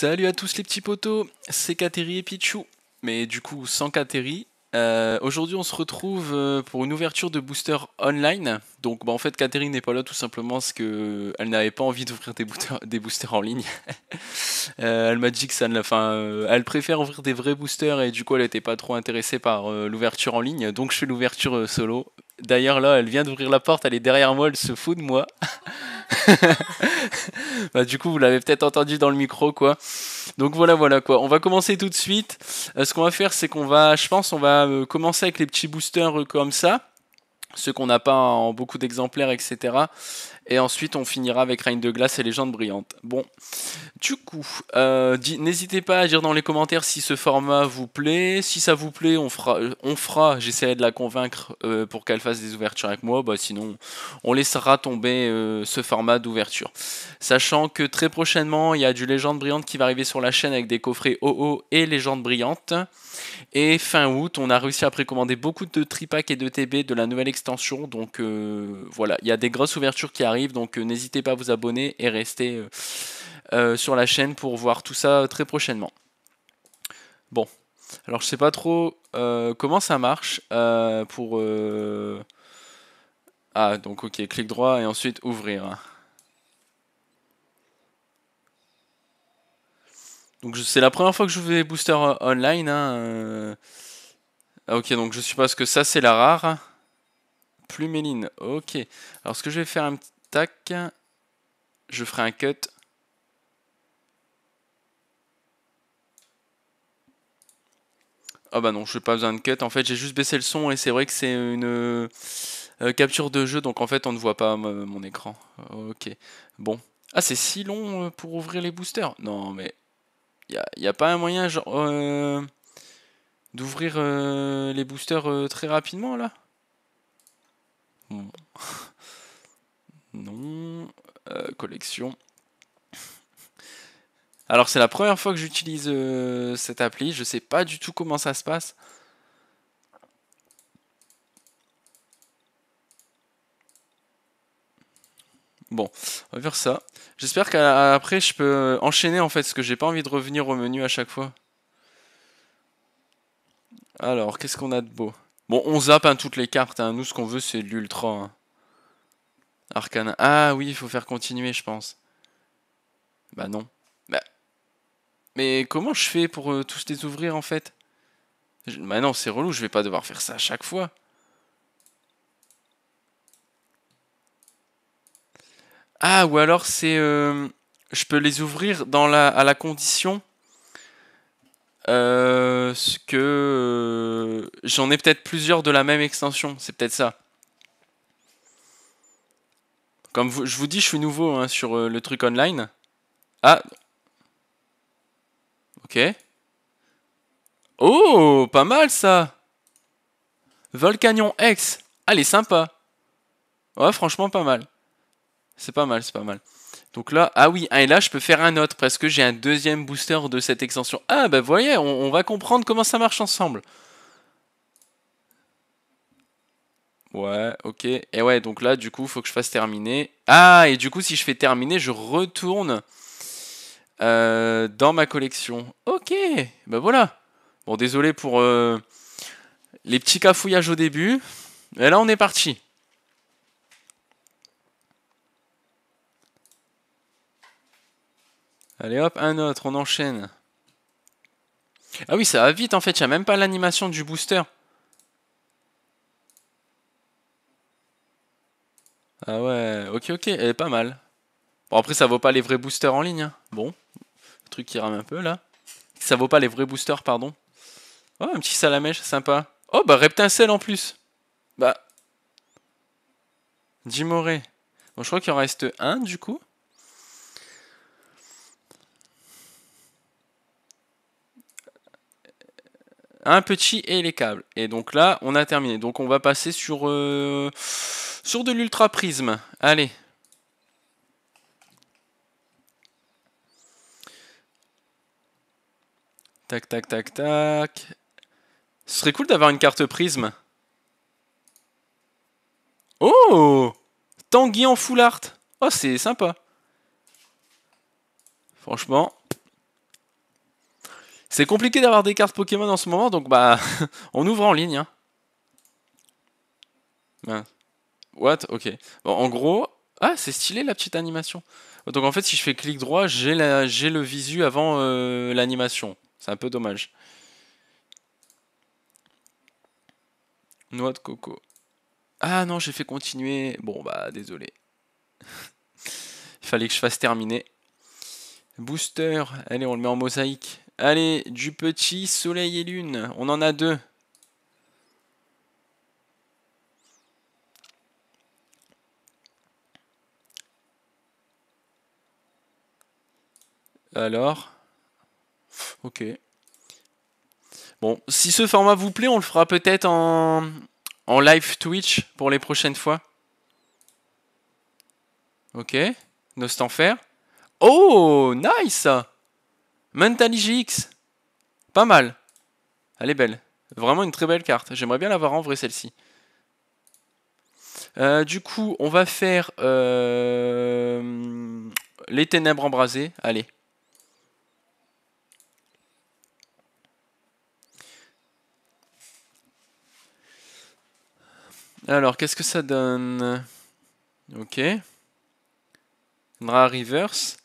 Salut à tous les petits potos, c'est Kateri et Pichu, mais du coup sans Kateri. Euh, aujourd'hui on se retrouve euh, pour une ouverture de booster online donc, bah, en fait, Catherine n'est pas là tout simplement parce qu'elle n'avait pas envie d'ouvrir des, boosters en ligne. Euh, elle m'a dit que ça ne la. Euh, elle préfère ouvrir des vrais boosters et du coup, elle n'était pas trop intéressée par euh, l'ouverture en ligne. Donc, je fais l'ouverture solo. D'ailleurs, là, elle vient d'ouvrir la porte, elle est derrière moi, elle se fout de moi. bah, du coup, vous l'avez peut-être entendu dans le micro, quoi. Donc voilà, voilà, quoi. On va commencer tout de suite. ce qu'on va faire, c'est qu'on va, je pense, on va commencer avec les petits boosters comme ça ceux qu'on n'a pas en beaucoup d'exemplaires, etc. Et ensuite, on finira avec Reine de Glace et Légende Brillante. Bon, du coup, euh, n'hésitez pas à dire dans les commentaires si ce format vous plaît. Si ça vous plaît, on fera, on fera j'essaierai de la convaincre euh, pour qu'elle fasse des ouvertures avec moi. Bah, sinon, on laissera tomber euh, ce format d'ouverture. Sachant que très prochainement, il y a du Légende Brillante qui va arriver sur la chaîne avec des coffrets OO et Légende Brillante. Et fin août, on a réussi à précommander beaucoup de tripacks et de TB de la nouvelle extension. Donc voilà, il y a des grosses ouvertures qui arrivent. Donc euh, n'hésitez pas à vous abonner et rester euh, euh, sur la chaîne pour voir tout ça très prochainement. Bon, alors je sais pas trop comment ça marche pour... Ah, donc ok, clic droit et ensuite ouvrir. Donc c'est la première fois que je fais Booster Online. Hein, ok, donc je suppose que ça c'est la rare. Plumeline, ok. Alors ce que je vais faire un petit... Tac. Je ferai un cut. Ah bah non, je n'ai pas besoin de cut. En fait, j'ai juste baissé le son et c'est vrai que c'est une euh, capture de jeu. Donc en fait, on ne voit pas mon écran. Ok. Bon. Ah, c'est si long euh, pour ouvrir les boosters Non, mais... Il n'y a, pas un moyen euh, d'ouvrir les boosters très rapidement, là bon. Non. Euh, collection. Alors c'est la première fois que j'utilise euh, cette appli, je sais pas du tout comment ça se passe. Bon, on va faire ça. J'espère qu'après je peux enchaîner en fait, parce que j'ai pas envie de revenir au menu à chaque fois. Alors, qu'est-ce qu'on a de beau Bon, on zappe hein, toutes les cartes, hein. nous ce qu'on veut c'est l'ultra. Hein. Arcana. Ah oui, il faut faire continuer, je pense. Bah non. Bah, mais comment je fais pour euh, tous les ouvrir en fait Bah non, c'est relou, je vais pas devoir faire ça à chaque fois. Ah, ou alors c'est. Euh, je peux les ouvrir dans la, à la condition euh, que j'en ai peut-être plusieurs de la même extension. C'est peut-être ça. Comme je vous dis, je suis nouveau hein, sur euh, le truc online. Ah Ok. Oh, pas mal ça Volcanion X Allez, ah, sympa Ouais, franchement, pas mal. C'est pas mal, c'est pas mal. Donc là, ah oui, ah, et là, je peux faire un autre parce que j'ai un deuxième booster de cette extension. Ah, bah voyez, on va comprendre comment ça marche ensemble. Ouais, ok. Et ouais, donc là, du coup, faut que je fasse terminer. Ah, et du coup, si je fais terminer, je retourne euh, dans ma collection. Ok, ben voilà. Bon, désolé pour euh, les petits cafouillages au début. Et là, on est parti. Allez hop, un autre, on enchaîne. Ah oui, ça va vite en fait, il n'y a même pas l'animation du booster. Ah ouais, ok, ok, elle est pas mal. Bon, après, ça vaut pas les vrais boosters en ligne. Hein. Bon, truc qui rame un peu là. Ça vaut pas les vrais boosters, pardon. Oh, un petit salamèche, sympa. Oh, bah, Reptincelle en plus. Bah. Jimoré. Bon, je crois qu'il en reste un du coup. Un petit et les câbles. Et donc là, on a terminé. Donc on va passer sur, euh, sur de l'ultra prisme. Allez. Tac, tac, tac, tac. Ce serait cool d'avoir une carte prisme. Oh Tanguy en full art. Oh, c'est sympa. Franchement, c'est compliqué d'avoir des cartes Pokémon en ce moment, donc bah, on ouvre en ligne. Hein. What Ok. Bon, en gros, ah, c'est stylé la petite animation. Donc en fait, si je fais clic droit, j'ai le visu avant euh, l'animation. C'est un peu dommage. Noix de coco. Ah non, j'ai fait continuer. Bon, bah, désolé. Il fallait que je fasse terminer. Booster. Allez, on le met en mosaïque. Allez, du petit soleil et lune. On en a deux. Alors. Ok. Bon, si ce format vous plaît, on le fera peut-être en... en live Twitch pour les prochaines fois. Ok. Nostanfer. Oh, nice Mental IGX. Pas mal. Elle est belle. Vraiment une très belle carte. J'aimerais bien l'avoir en vrai celle-ci. Euh, du coup, on va faire euh, les ténèbres embrasées. Allez. Alors, qu'est-ce que ça donne Ok. Dra reverse.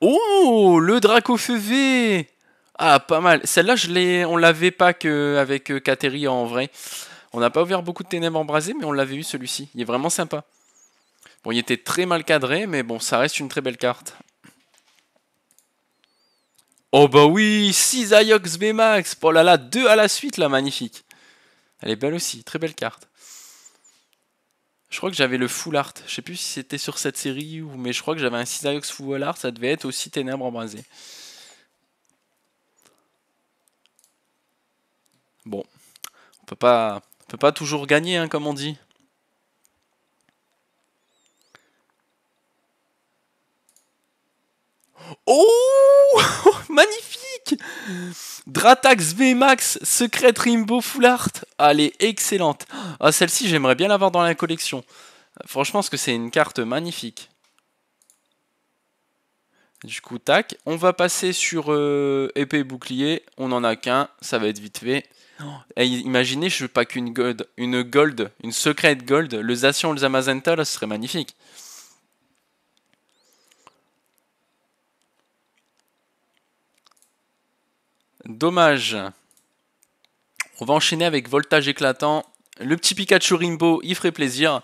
Oh, le Draco V, Ah, pas mal. Celle-là, je l'ai, on l'avait pas qu'avec euh, Kateri en vrai. On n'a pas ouvert beaucoup de ténèbres embrasées, mais on l'avait eu celui-ci. Il est vraiment sympa. Bon, il était très mal cadré, mais bon, ça reste une très belle carte. Oh bah oui, 6 Ayox B-Max Oh là là, 2 à la suite, là, magnifique. Elle est belle aussi, très belle carte. Je crois que j'avais le full art. Je sais plus si c'était sur cette série, ou... mais je crois que j'avais un Cisariox full art. Ça devait être aussi Ténèbres embrasées. Bon, on peut pas, on peut pas toujours gagner, hein, comme on dit. Oh Magnifique Dratax VMAX, Secret Rimbo Full Art. Ah, elle est excellente. Ah, celle-ci, j'aimerais bien l'avoir dans la collection. Franchement, parce que c'est une carte magnifique. Du coup, tac. On va passer sur euh, épée bouclier. On en a qu'un. Ça va être vite fait. Et imaginez, je veux pas qu'une gold, une gold, une secrète gold, le Zacian, le Zamazenta, là, ce serait magnifique. Dommage. On va enchaîner avec Voltage éclatant. Le petit Pikachu Rimbo, il ferait plaisir.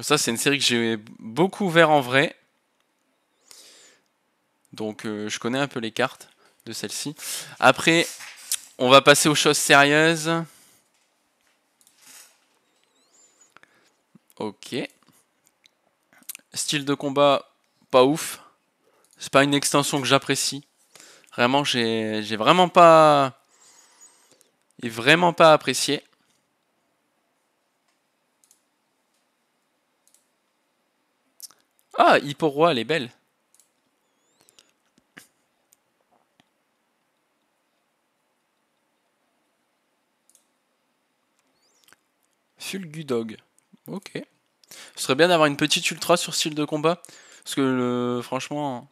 Ça, c'est une série que j'ai beaucoup ouvert en vrai. Donc, euh, je connais un peu les cartes de celle-ci. Après, on va passer aux choses sérieuses. Ok. Style de combat, pas ouf. C'est pas une extension que j'apprécie. Vraiment, j'ai vraiment pas. Et vraiment pas apprécié. Ah, Roi, elle est belle. Fulgudog, Ok. Ce serait bien d'avoir une petite ultra sur style de combat. Parce que, franchement,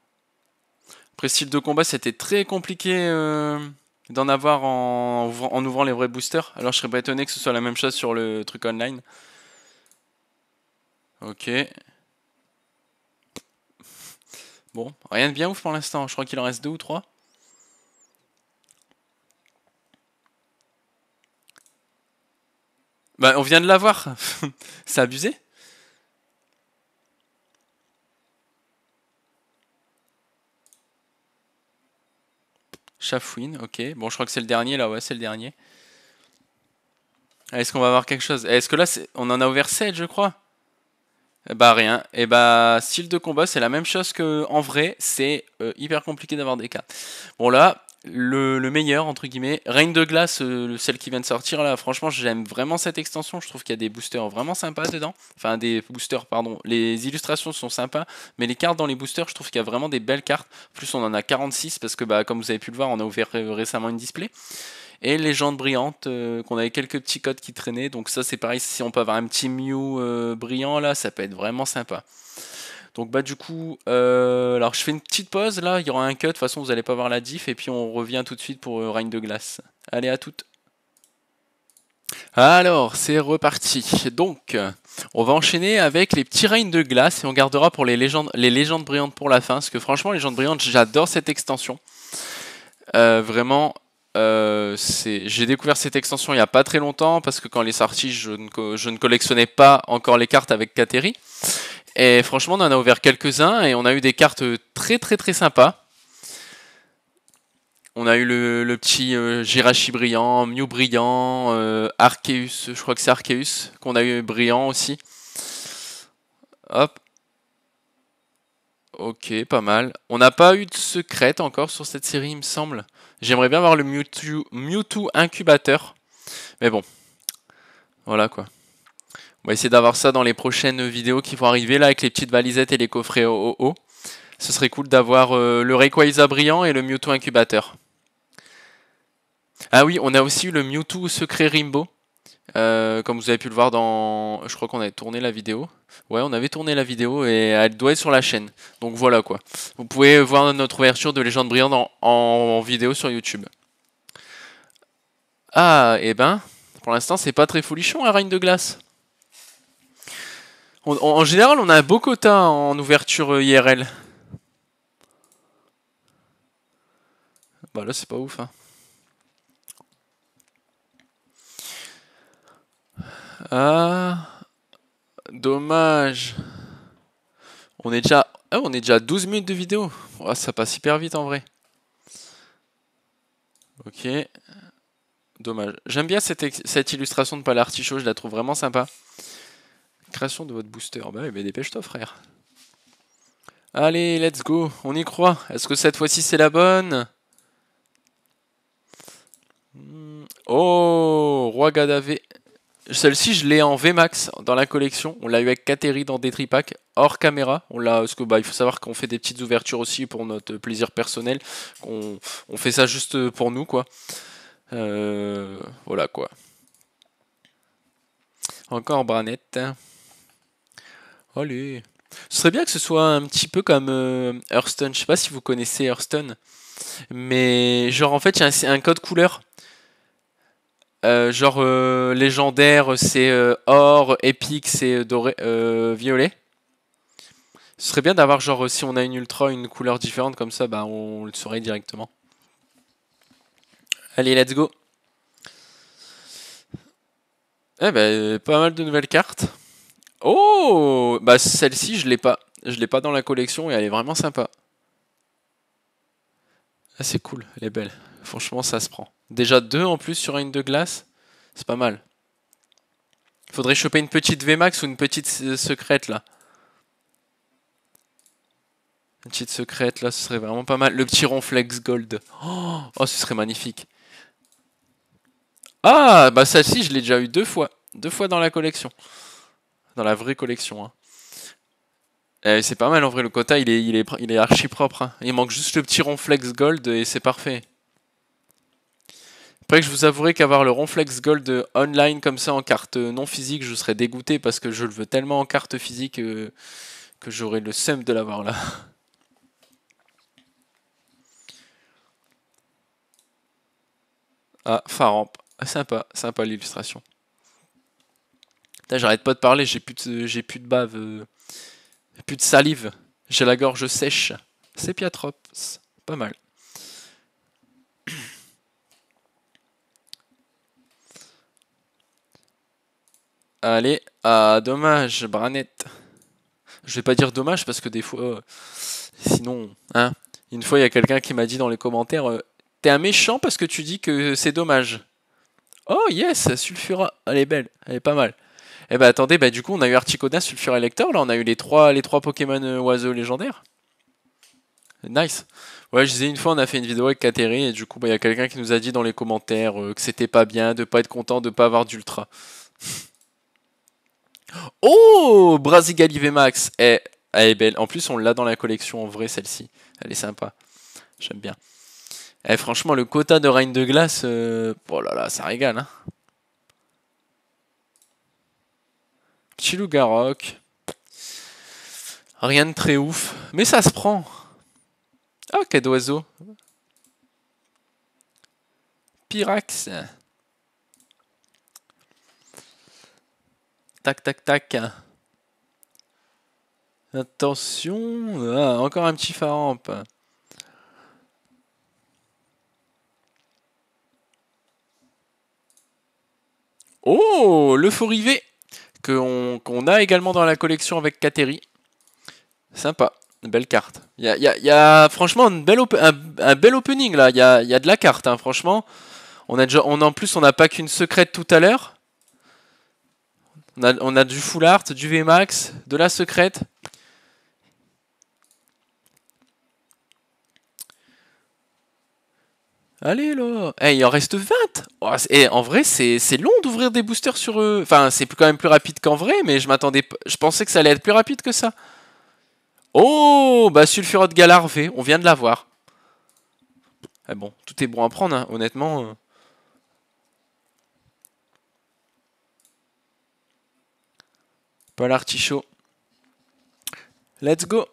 après style de combat, c'était très compliqué euh, d'en avoir en, en, ouvrant les vrais boosters. Alors je serais pas étonné que ce soit la même chose sur le truc online. Ok. Bon, rien de bien ouf pour l'instant. Je crois qu'il en reste deux ou trois. Bah, on vient de l'avoir. C'est abusé. Chafouine, ok. Bon, je crois que c'est le dernier là, ouais, c'est le dernier. Est-ce qu'on va avoir quelque chose Est-ce que là, on en a ouvert 7, je crois eh Bah rien. Et eh bah, style de combat, c'est la même chose qu'en vrai. C'est euh, hyper compliqué d'avoir des cas Bon là, le, meilleur, entre guillemets. Reine de glace, euh, celle qui vient de sortir, là, franchement, j'aime vraiment cette extension. Je trouve qu'il y a des boosters vraiment sympas dedans. Enfin, des boosters, pardon. Les illustrations sont sympas, mais les cartes dans les boosters, je trouve qu'il y a vraiment des belles cartes. En plus, on en a 46 parce que, bah, comme vous avez pu le voir, on a ouvert euh, récemment une display et légende brillante euh, qu'on avait quelques petits codes qui traînaient donc ça c'est pareil si on peut avoir un petit Mew brillant là ça peut être vraiment sympa donc bah du coup, euh, alors je fais une petite pause là, il y aura un cut, de toute façon vous n'allez pas voir la diff, et puis on revient tout de suite pour euh, Reign de Glace. Allez à toutes alors, c'est reparti. Donc, on va enchaîner avec les petits règnes de glace et on gardera pour les légendes, les légendes brillantes pour la fin. Parce que franchement, légendes brillantes, j'adore cette extension. Euh, vraiment, j'ai découvert cette extension il n'y a pas très longtemps parce que quand elle est sortie, je ne, je ne collectionnais pas encore les cartes avec Kateri. Et franchement, on en a ouvert quelques-uns et on a eu des cartes très très très sympas. On a eu le, petit euh, brillant, Mew brillant, euh, Arceus, je crois que c'est Arceus qu'on a eu brillant aussi. Hop. Ok, pas mal. On n'a pas eu de secrète encore sur cette série, il me semble. J'aimerais bien avoir le Mewtwo, Mewtwo incubateur. Mais bon. Voilà quoi. On va essayer d'avoir ça dans les prochaines vidéos qui vont arriver là avec les petites valisettes et les coffrets haut. Ce serait cool d'avoir euh, le Rayquaza brillant et le Mewtwo incubateur. Ah oui, on a aussi eu le Mewtwo secret Rimbo. Euh, comme vous avez pu le voir dans... Je crois qu'on avait tourné la vidéo. Ouais, on avait tourné la vidéo et elle doit être sur la chaîne. Donc voilà quoi. Vous pouvez voir notre ouverture de Légende Brillante en, vidéo sur YouTube. Ah, et eh ben, pour l'instant c'est pas très folichon un Reine de Glace en général, on a un beau quota en ouverture euh, IRL. Bah là, c'est pas ouf. Hein. Ah, dommage. On est déjà, ah, on est déjà à 12 minutes de vidéo. Ah, ça passe hyper vite en vrai. Ok. Dommage. J'aime bien cette, illustration de Paul je la trouve vraiment sympa. Création de votre booster. Ben, dépêche-toi, frère. Allez, let's go. On y croit. Est-ce que cette fois-ci, c'est la bonne hmm. Oh, Roi Gadavé. Celle-ci, je l'ai en VMAX dans la collection. On l'a eu avec Kateri dans des tripacks hors caméra. On l'a, parce que bah, il faut savoir qu'on fait des petites ouvertures aussi pour notre plaisir personnel. On, fait ça juste pour nous, quoi. Euh, voilà, quoi. Encore Branette. Hein. Allez. Ce serait bien que ce soit un petit peu comme euh, Hearthstone. Je sais pas si vous connaissez Hearthstone. Mais genre en fait, il y a un, code couleur. Euh, genre euh, légendaire, c'est or, épique, c'est doré, violet. Ce serait bien d'avoir genre si on a une ultra, une couleur différente comme ça, bah on le saurait directement. Allez, let's go. Eh ben, pas mal de nouvelles cartes. Oh Bah celle-ci, je l'ai pas. Je l'ai pas dans la collection et elle est vraiment sympa. Ah, c'est cool, elle est belle. Franchement, ça se prend. Déjà deux en plus sur une de glace, c'est pas mal. Faudrait choper une petite VMAX ou une petite secrète là. Une petite secrète là, ce serait vraiment pas mal. Le petit Ronflex gold. Oh, oh ce serait magnifique. Ah, bah celle-ci, je l'ai déjà eu deux fois. Deux fois dans la collection dans la vraie collection. Hein. Eh, c'est pas mal en vrai, le quota il est, il est, il est archi propre. Hein. Il manque juste le petit ronflex gold et c'est parfait. Après que je vous avouerai qu'avoir le ronflex gold online comme ça en carte non physique, je serais dégoûté parce que je le veux tellement en carte physique euh, que j'aurais le seum de l'avoir là. Ah, Faramp. Sympa, sympa l'illustration j'arrête pas de parler, j'ai plus de, j'ai plus de bave, euh, plus de salive, j'ai la gorge sèche. C'est Piatrops, pas mal. Allez, ah dommage, Branette. Je vais pas dire dommage parce que des fois, euh, sinon, hein, une fois il y a quelqu'un qui m'a dit dans les commentaires, euh, t'es un méchant parce que tu dis que c'est dommage. Oh yes, Sulfura, elle est belle, elle est pas mal. Eh bah attendez, bah du coup on a eu Articona, Sulfur Elector, là on a eu les trois, les trois Pokémon euh, oiseaux légendaires. Nice. Ouais, je disais une fois, on a fait une vidéo avec Kateri et du coup, bah, il y a quelqu'un qui nous a dit dans les commentaires euh, que c'était pas bien, de pas être content, de pas avoir d'ultra. oh Galivé Max eh, Elle eh, est belle. En plus, on l'a dans la collection en vrai, celle-ci. Elle est sympa. J'aime bien. Eh, franchement, le quota de Reine de Glace, euh, oh là là, ça régale. Hein loup-garoc. Rien de très ouf. Mais ça se prend. Ok ah, oh, Pyrax. Tac, tac, tac. Attention. Ah, encore un petit Faramp. Oh, le faux qu'on a également dans la collection avec Kateri. Sympa, une belle carte. Il y a, franchement une belle un, bel opening là, il y a, y de la carte, hein, franchement. On a déjà, on, en plus, on n'a pas qu'une secrète tout à l'heure. On, on a, du full art, du VMAX, de la secrète. Allez là eh, Il en reste 20 Et eh, en vrai, c'est long d'ouvrir des boosters sur eux. Enfin, c'est quand même plus rapide qu'en vrai, mais je m'attendais, je pensais que ça allait être plus rapide que ça. Oh Bah, Sulfurot Galarvé, on vient de l'avoir. Eh bon, tout est bon à prendre, hein, honnêtement. Euh. Pas Paul Let's go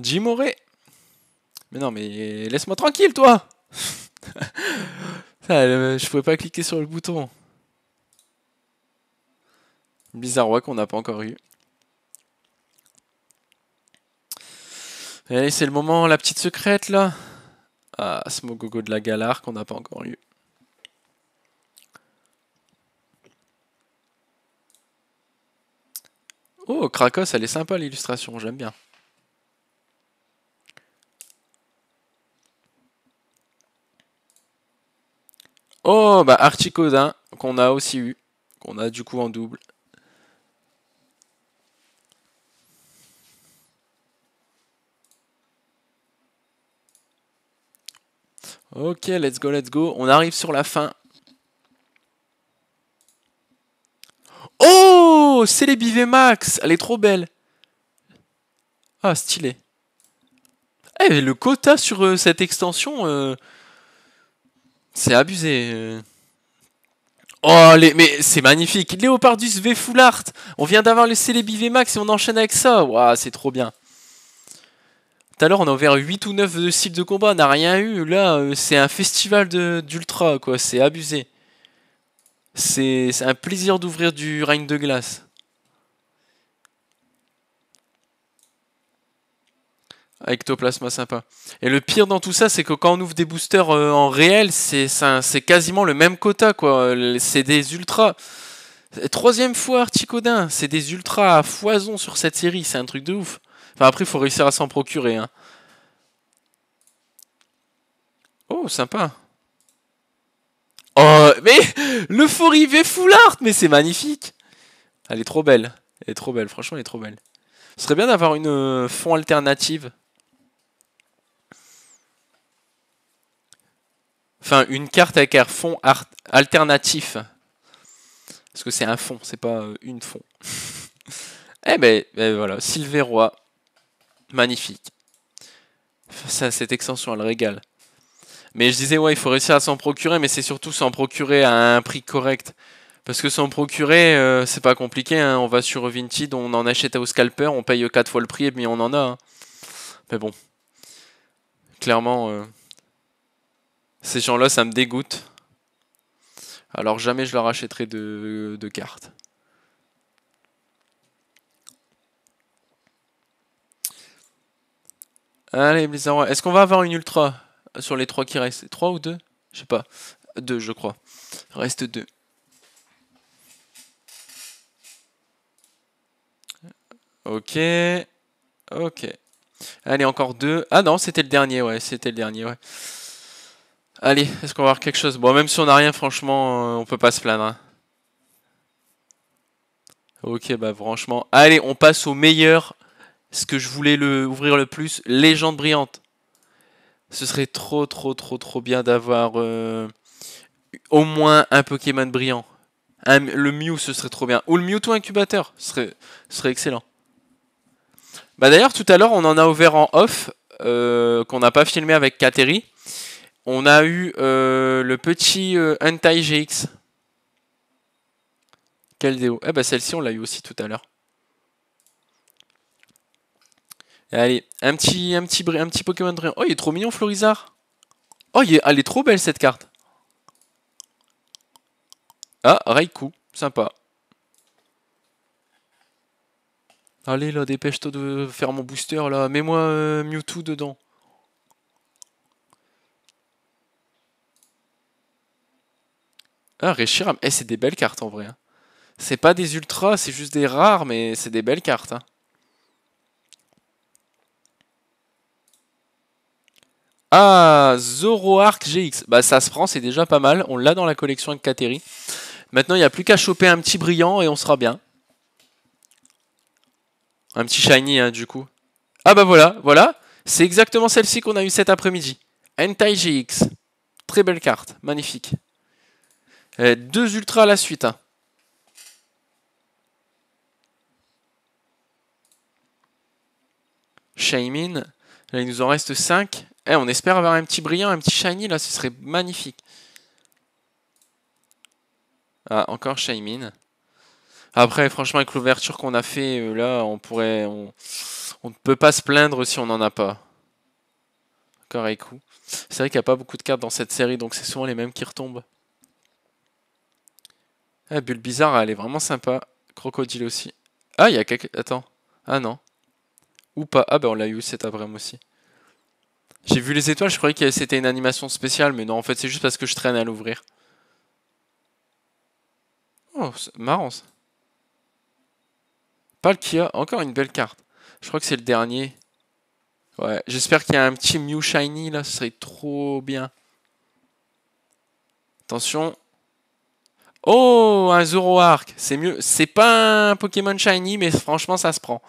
Jim Mais non, mais laisse-moi tranquille, toi euh, Je pouvais pas cliquer sur le bouton. Bizarrois qu'on n'a pas encore eu. Allez, c'est le moment, la petite secrète, là. Ah, Smogogo de la galère qu'on n'a pas encore eu. Oh, Krakos, elle est sympa l'illustration, j'aime bien. Oh, bah Archicodin, qu'on a aussi eu, qu'on a du coup en double. Ok, let's go, let's go. On arrive sur la fin. Oh C'est les Bivet Max Elle est trop belle Ah, stylé. Eh, le quota sur euh, cette extension, euh, c'est abusé. Oh, les... mais c'est magnifique. Léopardus V Full Art. On vient d'avoir le Celebi V Max et on enchaîne avec ça. Waouh, c'est trop bien. Tout à l'heure, on a ouvert 8 ou 9 de styles de combat. On n'a rien eu. Là, euh, c'est un festival d'ultra, quoi. C'est abusé. C'est un plaisir d'ouvrir du règne de glace. Ectoplasma sympa. Et le pire dans tout ça, c'est que quand on ouvre des boosters euh, en réel, c'est quasiment le même quota, quoi. Euh, c'est des ultras. Troisième fois, Articodin, c'est des ultras à foison sur cette série, c'est un truc de ouf. Enfin, après, il faut réussir à s'en procurer. Hein. Oh, sympa. Oh, mais l'euphorie V Full Art, mais c'est magnifique. Elle est trop belle. Elle est trop belle, franchement, elle est trop belle. Ce serait bien d'avoir une euh, fond alternative. enfin une carte avec un fond alternatif. Parce que c'est un fond, c'est pas euh, une fond. eh ben, ben voilà, Silveroy, magnifique. Ça, cette extension, elle régale. Mais je disais, ouais, il faut réussir à s'en procurer, mais c'est surtout s'en procurer à un prix correct. Parce que s'en procurer, euh, c'est pas compliqué. Hein. On va sur Vinted, on en achète au scalper, on paye 4 fois le prix, et puis on en a. Hein. Mais bon. Clairement. Euh, ces gens-là, ça me dégoûte. Alors jamais je leur achèterai de, cartes. Allez, Blizzard. Est-ce qu'on va avoir une ultra sur les trois qui restent 3 ou 2 Je sais pas. 2, je crois. Reste 2. Ok. Ok. Allez, encore 2. Ah non, c'était le dernier, ouais. C'était le dernier, ouais. Allez, est-ce qu'on va avoir quelque chose Bon, même si on n'a rien, franchement, euh, on peut pas se plaindre. Hein. Ok, bah franchement. Allez, on passe au meilleur. Ce que je voulais ouvrir le plus, légende brillante. Ce serait trop, trop, trop, trop bien d'avoir euh, au moins un Pokémon brillant. le Mew, ce serait trop bien. Ou le Mewtwo incubateur, ce serait, serait excellent. Bah d'ailleurs, tout à l'heure, on en a ouvert en off, euh, qu'on n'a pas filmé avec Kateri. On a eu euh, le petit euh, Hentai GX. Quel déo Eh ben celle-ci, on l'a eu aussi tout à l'heure. Allez, un petit, un petit, Pokémon de rien Oh, il est trop mignon, Florizard. Oh, est, elle est trop belle cette carte. Ah, Raikou, sympa. Allez là, dépêche-toi de faire mon booster là. Mets-moi euh, Mewtwo dedans. Ah, Réchiram. Eh, c'est des belles cartes en vrai. Hein. C'est pas des ultras, c'est juste des rares, mais c'est des belles cartes. Hein. Ah, Zoroark GX. Bah, ça se prend, c'est déjà pas mal. On l'a dans la collection avec Kateri. Maintenant, il n'y a plus qu'à choper un petit brillant et on sera bien. Un petit shiny, hein, du coup. Ah bah voilà, voilà. C'est exactement celle-ci qu'on a eu cet après-midi. Entai GX. Très belle carte, magnifique. Euh, deux ultras à la suite. Hein. Là, il nous en reste 5. Eh, on espère avoir un petit brillant, un petit shiny, là, ce serait magnifique. Ah, encore Shaymin. Après, franchement, avec l'ouverture qu'on a fait, euh, là, on pourrait... On, ne peut pas se plaindre si on n'en a pas. Encore coup. C'est vrai qu'il n'y a pas beaucoup de cartes dans cette série, donc c'est souvent les mêmes qui retombent. Ah, Bulle Bizarre, elle est vraiment sympa. Crocodile aussi. Ah, il y a quelques... Attends. Ah non. Ou pas. Ah ben, on l'a eu cet après aussi. J'ai vu les étoiles, je croyais que c'était une animation spéciale, mais non, en fait c'est juste parce que je traîne à l'ouvrir. Oh, marrant ça. Pas le encore une belle carte. Je crois que c'est le dernier. Ouais, j'espère qu'il y a un petit Mew Shiny là, ce serait trop bien. Attention, Oh, un Zoroark, c'est mieux. C'est pas un Pokémon Shiny, mais franchement, ça se prend.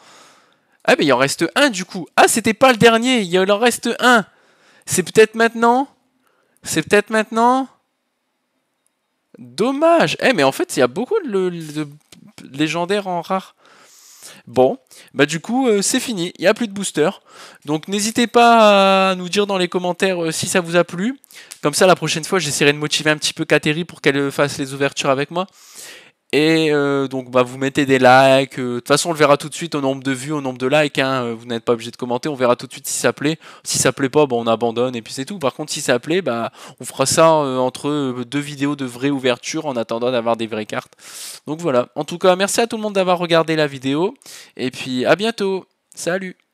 Ah, mais il en reste un du coup. Ah, c'était pas le dernier, il en reste un. C'est peut-être maintenant C'est peut-être maintenant Dommage. Eh, mais en fait, il y a beaucoup de, de légendaires en rare. Bon, bah du coup, euh, c'est fini, il n'y a plus de booster. Donc n'hésitez pas à nous dire dans les commentaires euh, si ça vous a plu. Comme ça, la prochaine fois, j'essaierai de motiver un petit peu Kateri pour qu'elle fasse les ouvertures avec moi. Et euh, donc bah, vous mettez des likes. Euh, de toute façon, on le verra tout de suite au nombre de vues, au nombre de likes. Hein. Euh, vous n'êtes pas obligé de commenter. On verra tout de suite si ça plaît. Si ça plaît pas, bah, on abandonne et puis c'est tout. Par contre, si ça plaît, bah, on fera ça entre deux vidéos de vraie ouverture en attendant d'avoir des vraies cartes. Donc voilà. En tout cas, merci à tout le monde d'avoir regardé la vidéo. Et puis à bientôt. Salut